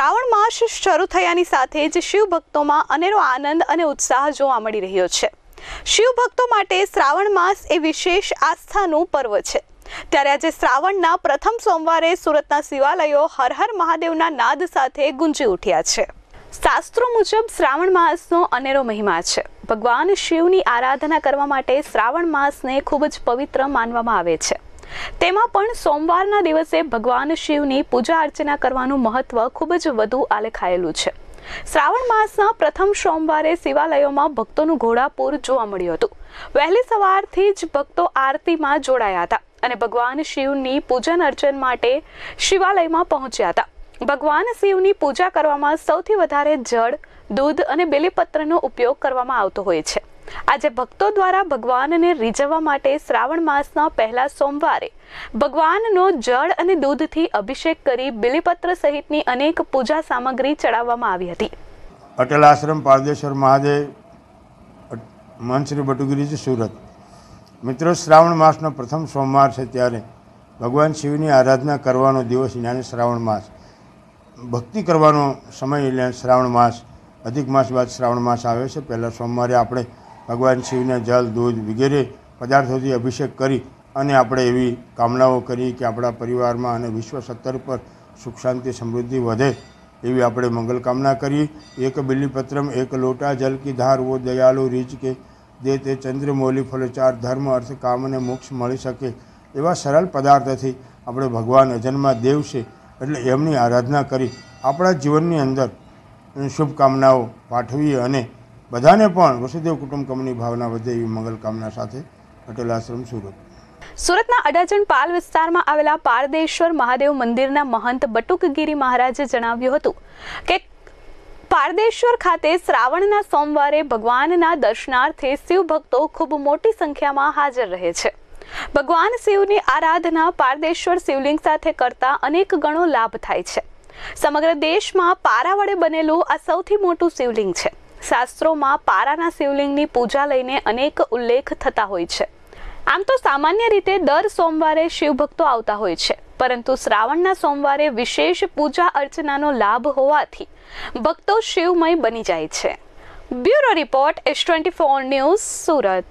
શ્રાવણ માસ શરૂ થયાની સાથે જ શિવ ભક્તોમાં અનેરો આનંદ અને ઉત્સાહ જોવા મળી રહ્યો છે શિવ ભક્તો માટે શ્રાવણ માસ એ વિશેષ આસ્થાનું પર્વ છે ત્યારે આજે શ્રાવણના પ્રથમ સોમવારે સુરતના શિવાલયો હર હર મહાદેવના નાદ સાથે ગુંજી ઉઠ્યા છે શાસ્ત્રો મુજબ શ્રાવણ માસનો અનેરો મહિમા છે ભગવાન શિવની આરાધના કરવા માટે શ્રાવણ માસને ખૂબ જ પવિત્ર માનવામાં આવે છે તેમાં પણ સોમવારના દિવસે ભગવાન શિવની પૂજા અર્ચના કરવાનું મહત્વ ખૂબ જ વધુ આલેખાયેલું છે શ્રાવણ માસના પ્રથમ સોમવારે શિવાલયોમાં ભક્તોનું ઘોડાપૂર જોવા મળ્યું હતું વહેલી સવારથી જ ભક્તો આરતીમાં જોડાયા હતા અને ભગવાન શિવની પૂજન અર્ચન માટે શિવાલયમાં પહોંચ્યા હતા ભગવાન શિવની પૂજા કરવામાં સૌથી વધારે જળ દૂધ અને બેલીપત્રનો ઉપયોગ કરવામાં આવતો હોય છે આજે ભક્તો દ્વારા ભગવાનને રીઝવવા માટે શ્રાવણ માસના પહેલા સોમવારે ભગવાનનો જળ અને દૂધથી અભિષેક કરી બિલીપત્ર સહિતની અનેક પૂજા સામગ્રી ચડાવવામાં આવી હતી અટલ આશ્રમ પારદેશ્વર મહાદેવ મનશ્રી બટુગીરીજી સુરત મિત્રો શ્રાવણ માસનો પ્રથમ સોમવાર છે ત્યારે ભગવાન શિવની આરાધના કરવાનો દિવસ એટલે શ્રાવણ માસ ભક્તિ કરવાનો સમય એટલે શ્રાવણ માસ અધિક માસ બાદ શ્રાવણ માસ આવે છે પહેલાં સોમવારે આપણે ભગવાન શિવને જલ દૂધ વગેરે પદાર્થોથી અભિષેક કરી અને આપણે એવી કામનાઓ કરી કે આપણા પરિવારમાં અને વિશ્વ સત્તર પર સુખ શાંતિ સમૃદ્ધિ વધે એવી આપણે મંગલ કામના કરી એક બિલીપત્રમ એક લોટા જલ કી ધાર વો દયાલુ રીચ કે જે તે ચંદ્રમૌલી ફલચાર ધર્મ અર્થ કામ અને મોક્ષ મળી શકે એવા સરળ પદાર્થથી આપણે ભગવાન અજન્મા દેવ છે એટલે એમની આરાધના કરી આપણા જીવનની અંદર શુભકામનાઓ પાઠવી અને બધાને પણ વસુદેવ કુટુંબકમની ભાવના વધે એવી મંગલ કામના સાથે પટેલ આશ્રમ સુરત સુરતના અડાજણ પાલ વિસ્તારમાં આવેલા પારદેશ્વર મહાદેવ મંદિરના મહંત બટુકગીરી મહારાજે જણાવ્યું હતું કે પારદેશ્વર ખાતે શ્રાવણના સોમવારે ભગવાનના દર્શનાર્થે શિવ ભક્તો ખૂબ મોટી સંખ્યામાં હાજર રહે છે ભગવાન શિવની આરાધના પારદેશ્વર શિવલિંગ સાથે કરતા અનેક ગણો લાભ થાય છે સમગ્ર દેશમાં પારા વડે બનેલું આ સૌથી મોટું શિવલિંગ છે શાસ્ત્રોમાં પારાના શિવલિંગની પૂજા લઈને અનેક ઉલ્લેખ થતા હોય છે આમ તો સામાન્ય રીતે દર સોમવારે શિવભક્તો આવતા હોય છે પરંતુ શ્રાવણના સોમવારે વિશેષ પૂજા અર્ચનાનો લાભ હોવાથી ભક્તો શિવમય બની જાય છે bureau report S twenty four news Surat